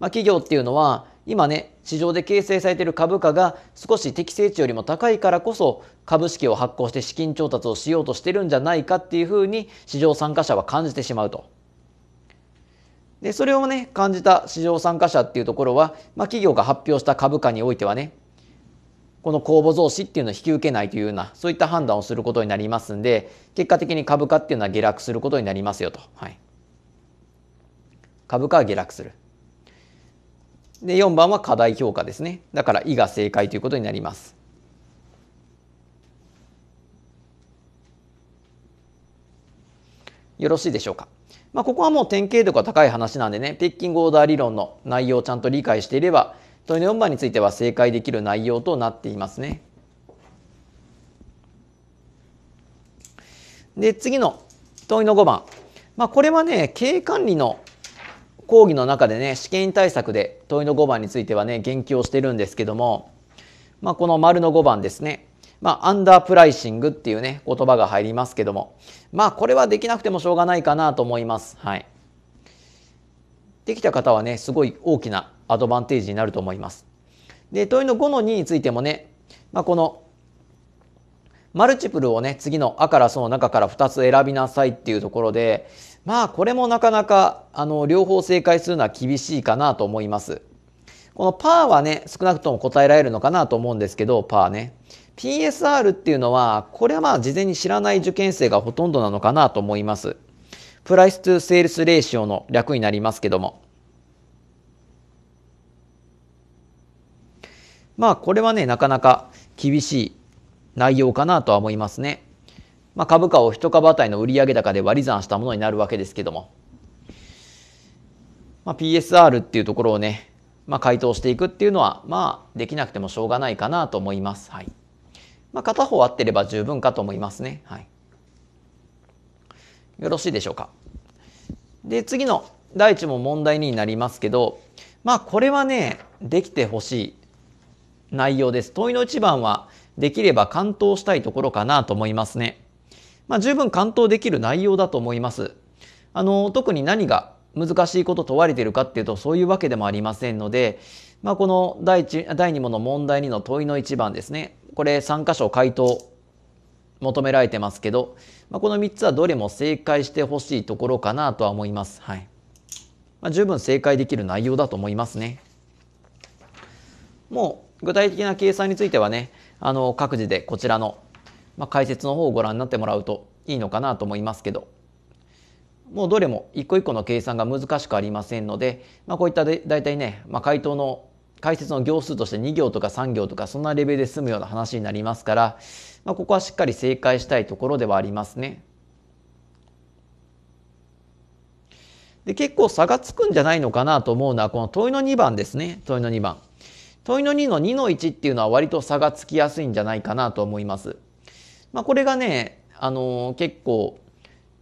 まあ、企業っていうのは今ね市場で形成されている株価が少し適正値よりも高いからこそ株式を発行して資金調達をしようとしてるんじゃないかっていうふうに市場参加者は感じてしまうと。でそれをね感じた市場参加者っていうところは、まあ、企業が発表した株価においてはねこの公募増資っていうのを引き受けないというようなそういった判断をすることになりますんで結果的に株価っていうのは下落することになりますよと。はい株価は下落する。で、4番は過大評価ですね。だから、いが正解ということになります。よろしいでしょうか。まあ、ここはもう典型度が高い話なんでね、ピッキングオーダー理論の内容をちゃんと理解していれば、問いの4番については正解できる内容となっていますね。で、次の問いの5番。まあ、これはね、経営管理の講義の中でね試験対策で問いの5番についてはね言及をしてるんですけども、まあ、この丸の5番ですね、まあ、アンダープライシングっていうね言葉が入りますけどもまあこれはできなくてもしょうがないかなと思います。はい、できた方はねすごい大きなアドバンテージになると思います。で問いの5の2についてもね、まあ、このマルチプルをね次の「あ」から「そ」の中から2つ選びなさいっていうところでまあこれもなかなかあの両方正解するのは厳しいかなと思います。このパーはね、少なくとも答えられるのかなと思うんですけど、パーね。PSR っていうのは、これはまあ事前に知らない受験生がほとんどなのかなと思います。プライスゥ・セールスレーシオの略になりますけども。まあこれはね、なかなか厳しい内容かなとは思いますね。まあ、株価を1株当たりの売上高で割り算したものになるわけですけども、まあ、PSR っていうところをね、まあ、回答していくっていうのは、まあ、できなくてもしょうがないかなと思います。はい。まあ、片方合ってれば十分かと思いますね。はい。よろしいでしょうか。で、次の第一問問題2になりますけど、まあ、これはね、できてほしい内容です。問いの一番は、できれば完登したいところかなと思いますね。まあ、十分完登できる内容だと思います。あの、特に何が難しいこと問われているかっていうとそういうわけでもありませんので、まあ、この第第2問の問題2の問いの1番ですねこれ3箇所回答求められてますけど、まあ、この3つはどれも正解してほしいところかなとは思います。はいまあ、十分正解できる内容だと思いますね。もう具体的な計算についてはねあの各自でこちらのまあ、解説の方をご覧になってもらうといいのかなと思いますけどもうどれも一個一個の計算が難しくありませんので、まあ、こういったで大体ね、まあ、回答の解説の行数として2行とか3行とかそんなレベルで済むような話になりますから、まあ、ここはしっかり正解したいところではありますね。で結構差がつくんじゃないのかなと思うのはこの問いの2番ですね問いの2番問いの2の2の1っていうのは割と差がつきやすいんじゃないかなと思います。まあ、これがね、あのー、結構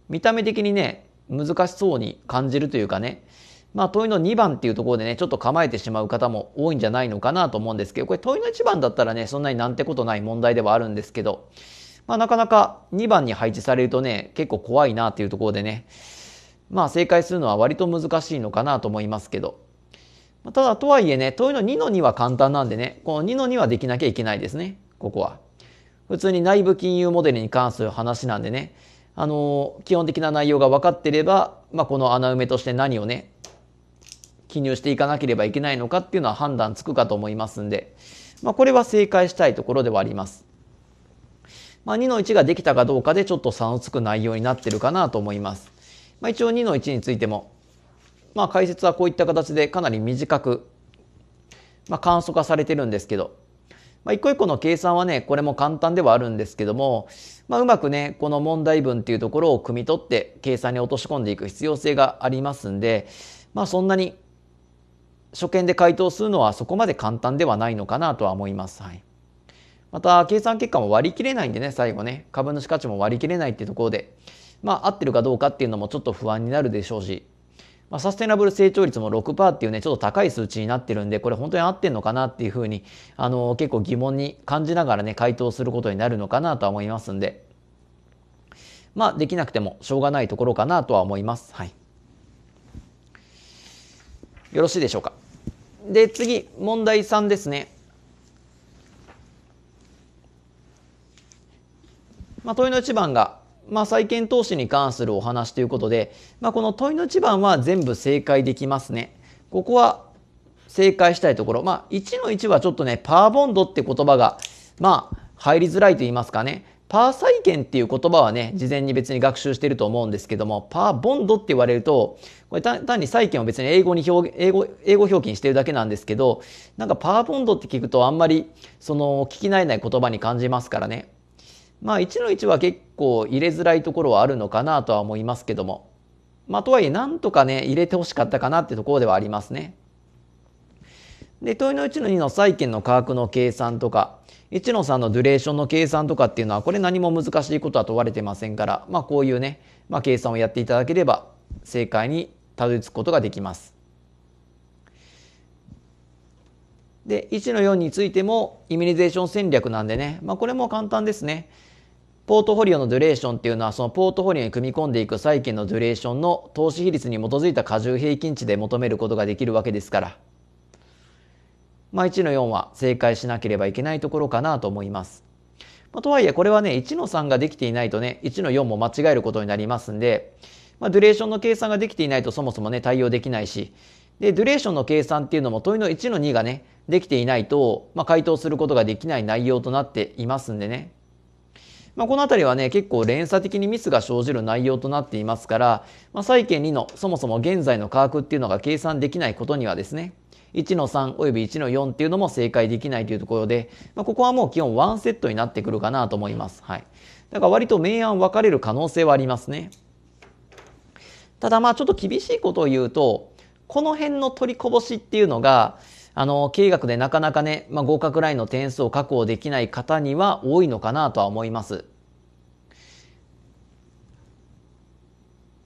見た目的にね難しそうに感じるというかねまあ問いの2番っていうところでねちょっと構えてしまう方も多いんじゃないのかなと思うんですけどこれ問いの1番だったらねそんなになんてことない問題ではあるんですけど、まあ、なかなか2番に配置されるとね結構怖いなっていうところでねまあ正解するのは割と難しいのかなと思いますけどただとはいえね問いの2の2は簡単なんでねこの2の2はできなきゃいけないですねここは。普通に内部金融モデルに関する話なんでね、あの、基本的な内容が分かってれば、まあ、この穴埋めとして何をね、記入していかなければいけないのかっていうのは判断つくかと思いますんで、まあ、これは正解したいところではあります。まあ、2の1ができたかどうかでちょっと差のつく内容になってるかなと思います。まあ、一応2の1についても、まあ、解説はこういった形でかなり短く、まあ、簡素化されてるんですけど、まあ、一個一個の計算はね、これも簡単ではあるんですけども、まあ、うまくね、この問題文っていうところを汲み取って計算に落とし込んでいく必要性がありますんで、まあ、そんなに初見で回答するのはそこまで簡単ではないのかなとは思います。はい、また、計算結果も割り切れないんでね、最後ね、株主価値も割り切れないっていうところで、まあ、合ってるかどうかっていうのもちょっと不安になるでしょうし、まあ、サステナブル成長率も6%っていうね、ちょっと高い数値になってるんで、これ本当に合ってんのかなっていうふうに、あの、結構疑問に感じながらね、回答することになるのかなとは思いますんで、まあ、できなくてもしょうがないところかなとは思います。はい。よろしいでしょうか。で、次、問題3ですね。まあ、問いの1番が、まあ、債券投資に関するお話ということで、まあ、この問いの1番は全部正解できますね。ここは正解したいところ。まあ、1の1はちょっとね、パーボンドって言葉が、まあ、入りづらいと言いますかね。パー債券っていう言葉はね、事前に別に学習してると思うんですけども、パーボンドって言われると、これ単に債券を別に英語に表英語、英語表記にしてるだけなんですけど、なんかパーボンドって聞くとあんまり、その、聞き慣れない言葉に感じますからね。まあ1の1は結構入れづらいところはあるのかなとは思いますけども。まあとはいえなんとかね入れてほしかったかなってところではありますね。で問いの1の2の債券の価格の計算とか1の3のデュレーションの計算とかっていうのはこれ何も難しいことは問われてませんから、まあ、こういうね、まあ、計算をやっていただければ正解にたどり着くことができます。で1の4についてもイミニゼーション戦略なんでね、まあ、これも簡単ですね。ポートフォリオのデュレーションっていうのは、そのポートフォリオに組み込んでいく債券のデュレーションの投資比率に基づいた過重平均値で求めることができるわけですから、まあ、1の4は正解しなければいけないところかなと思います。まあ、とはいえ、これはね、1の3ができていないとね、1の4も間違えることになりますんで、まあ、デュレーションの計算ができていないとそもそもね、対応できないし、で、デュレーションの計算っていうのも問いの1の2がね、できていないと、まあ、回答することができない内容となっていますんでね。まあ、この辺りはね、結構連鎖的にミスが生じる内容となっていますから、まあ、債権2のそもそも現在の価格っていうのが計算できないことにはですね、1の3および1の4っていうのも正解できないというところで、まあ、ここはもう基本ワンセットになってくるかなと思います。はい。だから割と明暗分かれる可能性はありますね。ただまあちょっと厳しいことを言うと、この辺の取りこぼしっていうのが、あの、経営学でなかなかね、まあ、合格ラインの点数を確保できない方には多いのかなとは思います。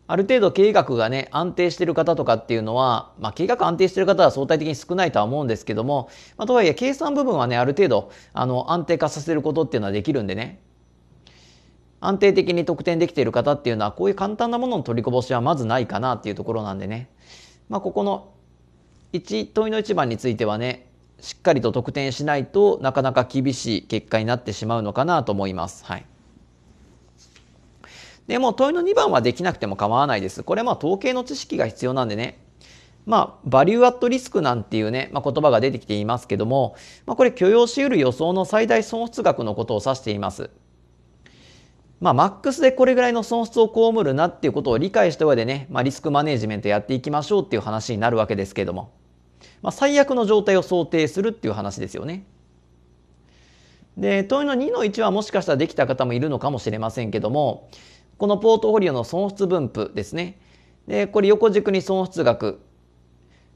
ある程度経営学がね、安定してる方とかっていうのは、まあ、経営学安定してる方は相対的に少ないとは思うんですけども、まあ、とはいえ計算部分はね、ある程度、あの、安定化させることっていうのはできるんでね。安定的に得点できている方っていうのは、こういう簡単なものの取りこぼしはまずないかなっていうところなんでね。まあ、ここの1問いの1番についてはねしっかりと得点しないとなかなか厳しい結果になってしまうのかなと思います。はい、でも問いの2番はできなくても構わないです。これま統計の知識が必要なんでねまあ、バリューアットリスクなんていうね、まあ、言葉が出てきていますけども、まあ、これ許容し得る予想の最大損失額のことを指しています。まあ、マックスでこれぐらいの損失を被るなっていうことを理解した上でね、まあ、リスクマネジメントやっていきましょうっていう話になるわけですけども。まあ、最悪の状態を想定するっていう話ですよね。で問いの2の1はもしかしたらできた方もいるのかもしれませんけどもこのポートフォリオの損失分布ですね。でこれ横軸に損失額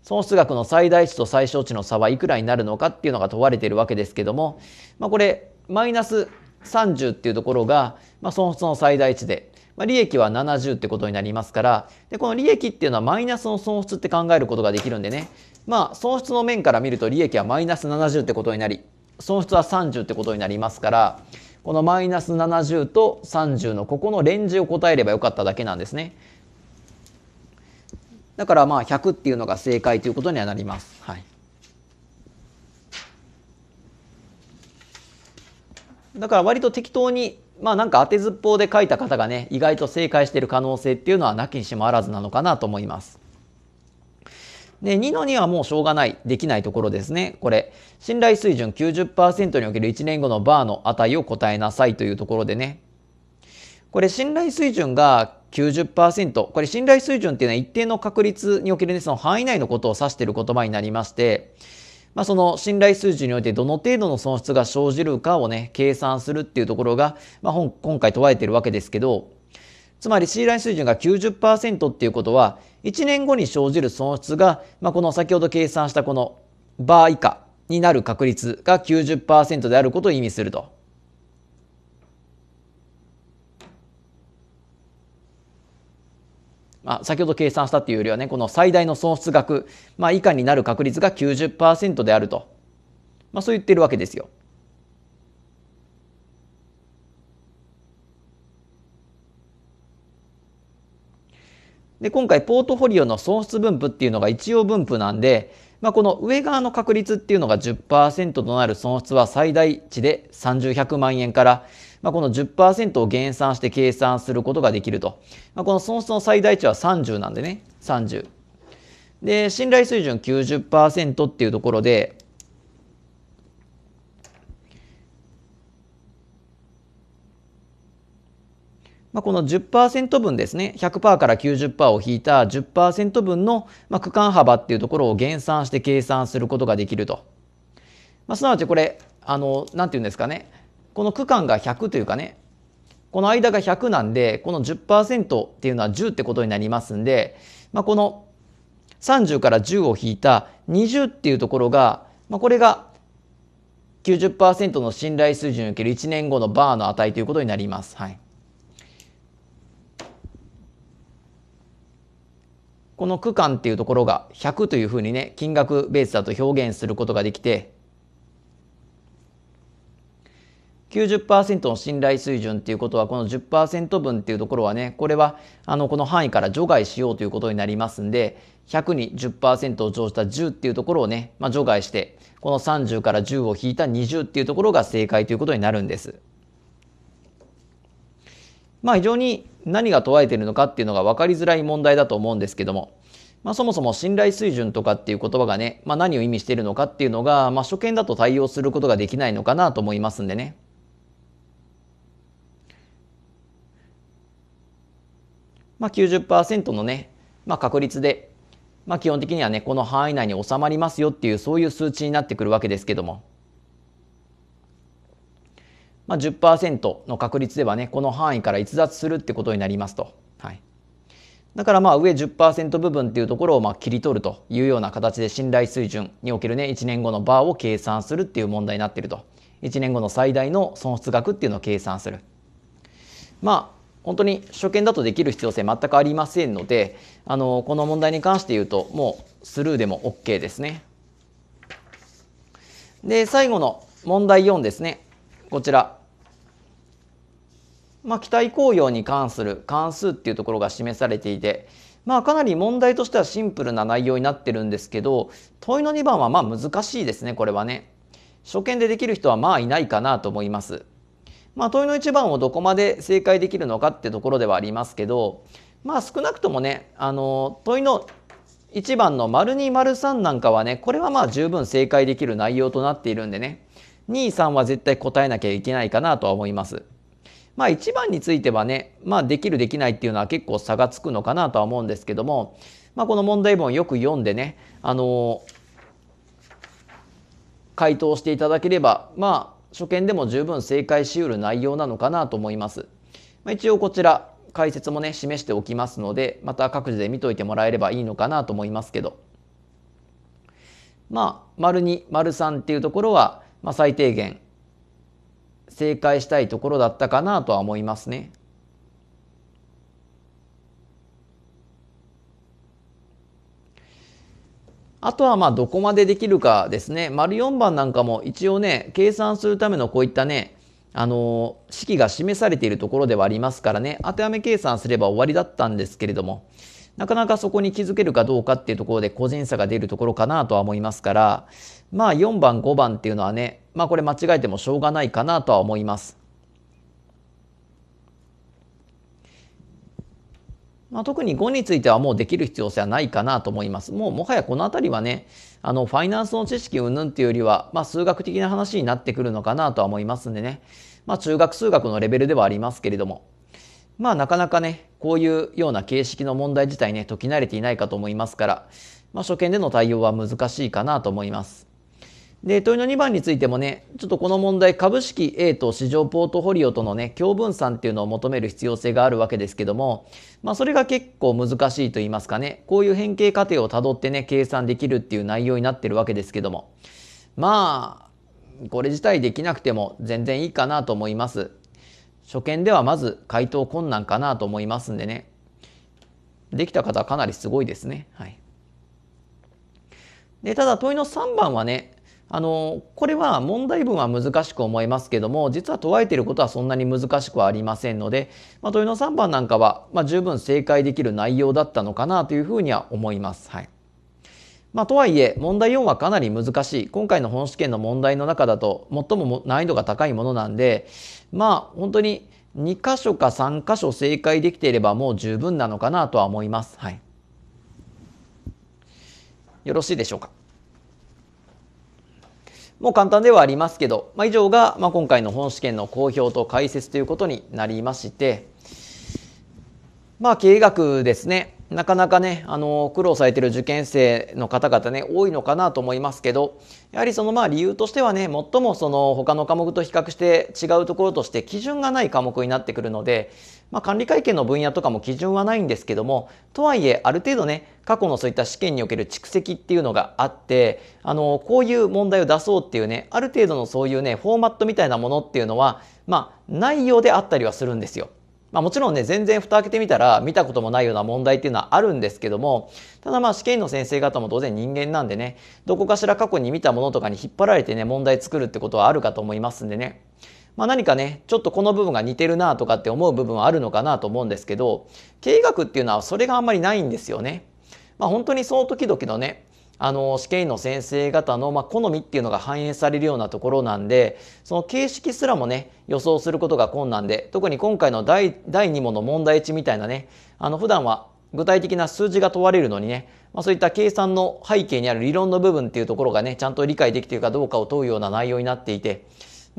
損失額の最大値と最小値の差はいくらになるのかっていうのが問われているわけですけども、まあ、これマイナス30っていうところが、まあ、損失の最大値で、まあ、利益は70ってことになりますからでこの利益っていうのはマイナスの損失って考えることができるんでねまあ、損失の面から見ると利益はマイナス70ってことになり、損失は30ってことになりますから、このマイナス70と30のここのレンジを答えればよかっただけなんですね。だからまあ100っていうのが正解ということにはなります。はい。だから割と適当にまあなんか当てずっぽうで書いた方がね意外と正解している可能性っていうのはなきにしもあらずなのかなと思います。で、2の2はもうしょうがない、できないところですね。これ、信頼水準90%における1年後のバーの値を答えなさいというところでね。これ、信頼水準が90%。これ、信頼水準っていうのは一定の確率における、ね、その範囲内のことを指している言葉になりまして、まあ、その信頼数準においてどの程度の損失が生じるかをね、計算するっていうところが、まあ、今回問われているわけですけど、つまり C ライン水準が90%っていうことは、1年後に生じる損失が、まあ、この先ほど計算したこのバー以下になる確率が90%であることを意味すると。まあ、先ほど計算したっていうよりはね、この最大の損失額、まあ、以下になる確率が90%であると。まあ、そう言ってるわけですよ。で、今回ポートフォリオの損失分布っていうのが一応分布なんで、まあ、この上側の確率っていうのが10%となる損失は最大値で30、万円から、まあ、この10%を減算して計算することができると。まあ、この損失の最大値は30なんでね、30。で、信頼水準90%っていうところで、まあ、この10%分ですね、100%から90%を引いた10%分の、まあ、区間幅っていうところを減算して計算することができると。まあ、すなわちこれ、あの、なんていうんですかね、この区間が100というかね、この間が100なんで、この10%っていうのは10ってことになりますんで、まあ、この30から10を引いた20っていうところが、まあ、これが90%の信頼水準における1年後のバーの値ということになります。はいこの区間っていうところが100というふうにね、金額ベースだと表現することができて、90%の信頼水準っていうことは、この10%分っていうところはね、これは、あの、この範囲から除外しようということになりますんで、100に10%を乗した10っていうところをね、まあ、除外して、この30から10を引いた20っていうところが正解ということになるんです。まあ非常に何が問われているのかっていうのが分かりづらい問題だと思うんですけども、まあ、そもそも信頼水準とかっていう言葉がね、まあ、何を意味しているのかっていうのが、まあ、初見だと対応することができないのかなと思いますんでね。まあ90、のね、まあ、確率で、まあ、基本的にはねこの範囲内に収まりますよっていうそういう数値になってくるわけですけども。まあ、10%の確率ではね、この範囲から逸脱するってことになりますと。はい。だからまあ上10%部分っていうところをまあ切り取るというような形で信頼水準におけるね、1年後のバーを計算するっていう問題になっていると。1年後の最大の損失額っていうのを計算する。まあ、本当に初見だとできる必要性全くありませんので、あの、この問題に関して言うと、もうスルーでも OK ですね。で、最後の問題4ですね。こちら。まあ、期待効用に関する関数っていうところが示されていて、まあ、かなり問題としてはシンプルな内容になってるんですけど問いの2番はまあ難しいですねこれはね。初見でできる人はまあいないかなと思います。まあ、問いの1番をどこまで正解できるのかってところではありますけど、まあ、少なくともねあの問いの1番の丸2丸3なんかはねこれはまあ十分正解できる内容となっているんでね23は絶対答えなきゃいけないかなとは思います。まあ一番についてはね、まあできるできないっていうのは結構差がつくのかなとは思うんですけども、まあこの問題文をよく読んでね、あの回答していただければ、まあ初見でも十分正解しうる内容なのかなと思います。まあ、一応こちら解説もね示しておきますので、また各自で見といてもらえればいいのかなと思いますけど。まあ、丸2、丸3っていうところは、まあ、最低限正解したいところだったかなとは思いますね。あとはまあどこまでできるかですね。丸4番なんかも一応ね、計算するためのこういったね、あの式が示されているところではありますからね、当てはめ計算すれば終わりだったんですけれども、なかなかそこに気づけるかどうかっていうところで個人差が出るところかなとは思いますから、まあ4番5番っていうのはね、まあこれ間違えてもしょうがないかなとは思います。まあ、特に5についてはもうできる必要性はないかなと思います。もうもはやこの辺りはね、あのファイナンスの知識云々っていうよりは、まあ、数学的な話になってくるのかなとは思いますんでね、まあ、中学数学のレベルではありますけれども、まあ、なかなかね、こういうような形式の問題自体ね、解き慣れていないかと思いますから、まあ、初見での対応は難しいかなと思います。で、問いの2番についてもね、ちょっとこの問題、株式 A と市場ポートフォリオとのね、共分散っていうのを求める必要性があるわけですけども、まあそれが結構難しいと言いますかね、こういう変形過程をたどってね、計算できるっていう内容になってるわけですけども、まあ、これ自体できなくても全然いいかなと思います。初見ではまず回答困難かなと思いますんでね、できた方はかなりすごいですね。はい。で、ただ問いの3番はね、あの、これは問題文は難しく思いますけども、実は問われていることはそんなに難しくはありませんので、まあ、問いの3番なんかは、まあ、十分正解できる内容だったのかなというふうには思います。はい。まあ、とはいえ、問題4はかなり難しい。今回の本試験の問題の中だと、最も難易度が高いものなんで、まあ、本当に2箇所か3箇所正解できていればもう十分なのかなとは思います。はい。よろしいでしょうか。もう簡単ではありますけど、まあ、以上が、まあ、今回の本試験の公表と解説ということになりまして、まあ、経営学ですね。なかなかね、あの、苦労されている受験生の方々ね、多いのかなと思いますけど、やはりそのまあ理由としてはね、最もその他の科目と比較して違うところとして基準がない科目になってくるので、まあ、管理会計の分野とかも基準はないんですけども、とはいえある程度ね、過去のそういった試験における蓄積っていうのがあって、あの、こういう問題を出そうっていうね、ある程度のそういうね、フォーマットみたいなものっていうのは、まあ、内容であったりはするんですよ。まあ、もちろんね、全然蓋開けてみたら見たこともないような問題っていうのはあるんですけども、ただまあ試験の先生方も当然人間なんでね、どこかしら過去に見たものとかに引っ張られてね、問題作るってことはあるかと思いますんでね。まあ、何かね、ちょっとこの部分が似てるなとかって思う部分はあるのかなと思うんですけど、経営学っていうのはそれがあんまりないんですよね。まあ、本当にその時々のね、あの試験員の先生方の、まあ、好みっていうのが反映されるようなところなんでその形式すらもね予想することが困難で特に今回の第第2問の問題値みたいなねあの普段は具体的な数字が問われるのにね、まあ、そういった計算の背景にある理論の部分っていうところがねちゃんと理解できているかどうかを問うような内容になっていて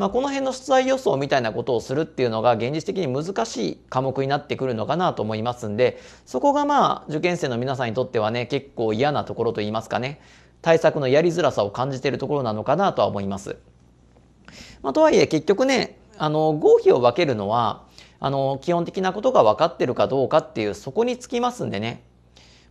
まあ、この辺の出題予想みたいなことをするっていうのが現実的に難しい科目になってくるのかなと思いますんで、そこがまあ受験生の皆さんにとってはね、結構嫌なところといいますかね、対策のやりづらさを感じているところなのかなとは思います。まあ、とはいえ結局ね、あの、合否を分けるのは、あの、基本的なことが分かってるかどうかっていう、そこにつきますんでね。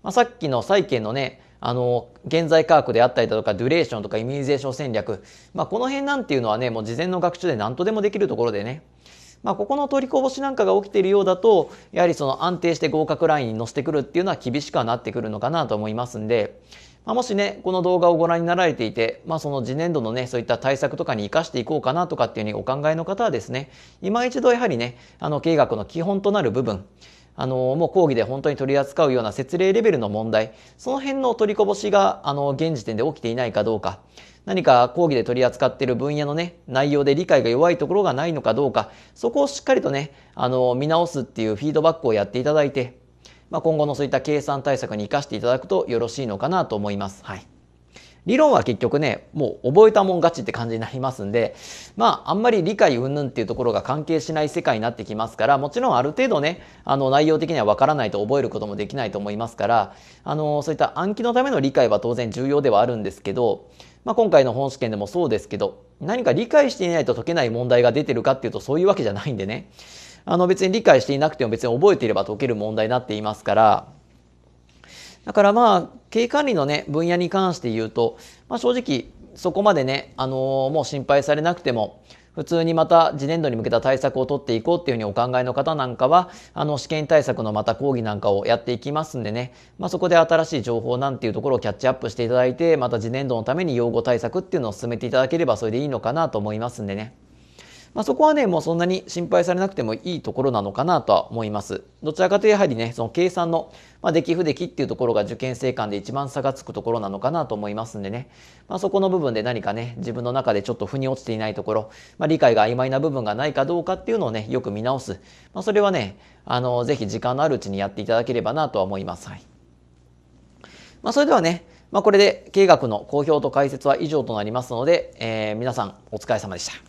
まあ、さっきの債権のね、あの、現在科学であったりだとか、デュレーションとかイミュニゼーション戦略、まあ、この辺なんていうのはね、もう事前の学習で何とでもできるところでね、まあ、ここの取りこぼしなんかが起きているようだと、やはりその安定して合格ラインに乗せてくるっていうのは厳しくはなってくるのかなと思いますんで、まあ、もしね、この動画をご覧になられていて、まあ、その次年度のね、そういった対策とかに活かしていこうかなとかっていうふうにお考えの方はですね、今一度やはりね、あの、経営学の基本となる部分、あの、もう講義で本当に取り扱うような説明レベルの問題、その辺の取りこぼしが、あの、現時点で起きていないかどうか、何か講義で取り扱っている分野のね、内容で理解が弱いところがないのかどうか、そこをしっかりとね、あの、見直すっていうフィードバックをやっていただいて、まあ、今後のそういった計算対策に生かしていただくとよろしいのかなと思います。はい。理論は結局ね、もう覚えたもん勝ちって感じになりますんで、まあ、あんまり理解云々っていうところが関係しない世界になってきますから、もちろんある程度ね、あの、内容的にはわからないと覚えることもできないと思いますから、あの、そういった暗記のための理解は当然重要ではあるんですけど、まあ、今回の本試験でもそうですけど、何か理解していないと解けない問題が出てるかっていうと、そういうわけじゃないんでね、あの、別に理解していなくても別に覚えていれば解ける問題になっていますから、だからまあ、経営管理のね、分野に関して言うと、まあ正直、そこまでね、あのー、もう心配されなくても、普通にまた次年度に向けた対策を取っていこうっていうふうにお考えの方なんかは、あの試験対策のまた講義なんかをやっていきますんでね、まあ、そこで新しい情報なんていうところをキャッチアップしていただいて、また次年度のために用語対策っていうのを進めていただければそれでいいのかなと思いますんでね。まあ、そこはね、もうそんなに心配されなくてもいいところなのかなとは思います。どちらかというとやはりね、その計算の、まあ、出来不出来っていうところが受験生間で一番差がつくところなのかなと思いますんでね、まあ、そこの部分で何かね、自分の中でちょっと腑に落ちていないところ、まあ、理解が曖昧な部分がないかどうかっていうのをね、よく見直す。まあ、それはね、あの、ぜひ時間のあるうちにやっていただければなとは思います。はい。まあ、それではね、まあ、これで経学の公表と解説は以上となりますので、えー、皆さんお疲れ様でした。